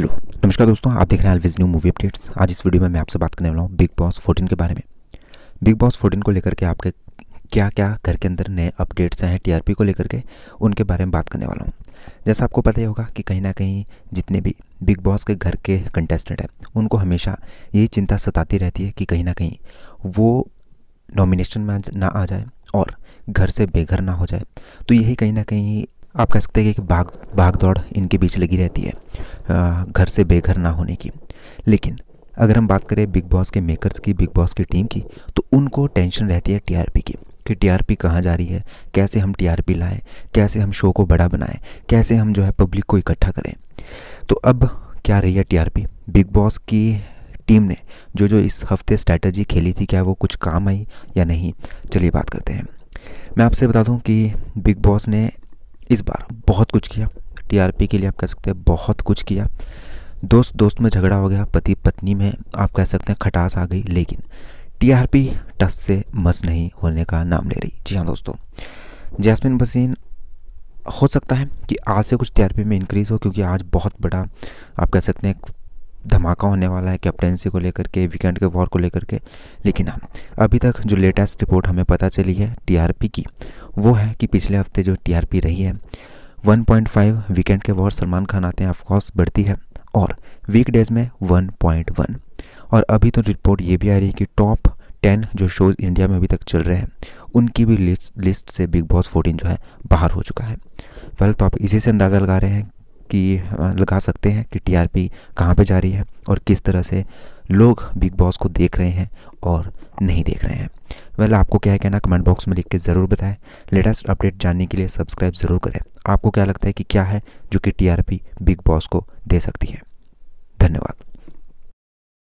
hello नमस्कार दोस्तों आप देख रहे हैं एलविज न्यू मूवी अपडेट्स आज इस वीडियो में मैं आपसे बात करने वाला हूँ बिग बॉस 14 के बारे में बिग बॉस 14 को लेकर के आपके क्या क्या घर के अंदर नए अपडेट्स हैं टीआरपी को लेकर के उनके बारे में बात करने वाला हूँ जैसा आपको पता ही होगा कि कहीं ना कहीं जितने भी बिग बॉस के घर के कंटेस्टेंट हैं उनको हमेशा यही चिंता सताती रहती है कि कहीं ना कहीं वो नॉमिनेशन में ना आ जाए और घर से बेघर ना हो जाए तो यही कहीं ना कहीं आप कह सकते हैं कि भाग भाग दौड़ इनके बीच लगी रहती है घर से बेघर ना होने की लेकिन अगर हम बात करें बिग बॉस के मेकर्स की बिग बॉस की टीम की तो उनको टेंशन रहती है टीआरपी की कि टीआरपी कहाँ जा रही है कैसे हम टीआरपी लाएं कैसे हम शो को बड़ा बनाएं कैसे हम जो है पब्लिक को इकट्ठा करें तो अब क्या रही है टीआरपी बिग बॉस की टीम ने जो जो इस हफ्ते स्ट्रैटेजी खेली थी क्या वो कुछ काम आई या नहीं चलिए बात करते हैं मैं आपसे बता दूं कि बिग बॉस ने इस बार बहुत कुछ किया टीआरपी के लिए आप कह सकते हैं बहुत कुछ किया दोस्त दोस्त में झगड़ा हो गया पति पत्नी में आप कह सकते हैं खटास आ गई लेकिन टीआरपी टस से मस नहीं होने का नाम ले रही जी हाँ दोस्तों जैस्मिन बसीन हो सकता है कि आज से कुछ टीआरपी में इंक्रीज़ हो क्योंकि आज बहुत बड़ा आप कह सकते हैं धमाका होने वाला है कैप्टेंसी को लेकर के वीकेंड के वॉर को लेकर के लेकिन हाँ अभी तक जो लेटेस्ट रिपोर्ट हमें पता चली है टीआरपी की वो है कि पिछले हफ्ते जो टीआरपी रही है 1.5 वीकेंड के वॉर सलमान खान आते हैं ऑफकोर्स बढ़ती है और वीकडेज में 1.1 और अभी तो रिपोर्ट ये भी आ रही है कि टॉप टेन जो शोज़ इंडिया में अभी तक चल रहे हैं उनकी भी लिस्ट लिस्ट से बिग बॉस 14 जो है बाहर हो चुका है वेल तो आप इसी से अंदाज़ा लगा रहे हैं कि लगा सकते हैं कि पी कहाँ पे जा रही है और किस तरह से लोग बिग बॉस को देख रहे हैं और नहीं देख रहे हैं वेल well, आपको क्या है कहना कमेंट बॉक्स में लिख के ज़रूर बताएं लेटेस्ट अपडेट जानने के लिए सब्सक्राइब ज़रूर करें आपको क्या लगता है कि क्या है जो कि टीआरपी बिग बॉस को दे सकती है धन्यवाद